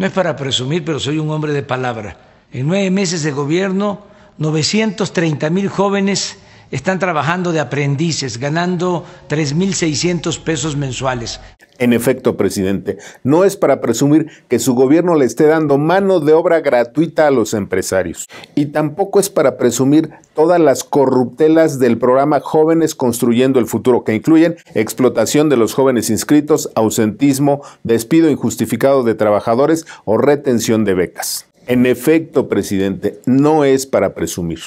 no es para presumir, pero soy un hombre de palabra. En nueve meses de gobierno, 930 mil jóvenes están trabajando de aprendices, ganando 3.600 pesos mensuales. En efecto, presidente, no es para presumir que su gobierno le esté dando mano de obra gratuita a los empresarios. Y tampoco es para presumir todas las corruptelas del programa Jóvenes Construyendo el Futuro, que incluyen explotación de los jóvenes inscritos, ausentismo, despido injustificado de trabajadores o retención de becas. En efecto, presidente, no es para presumir.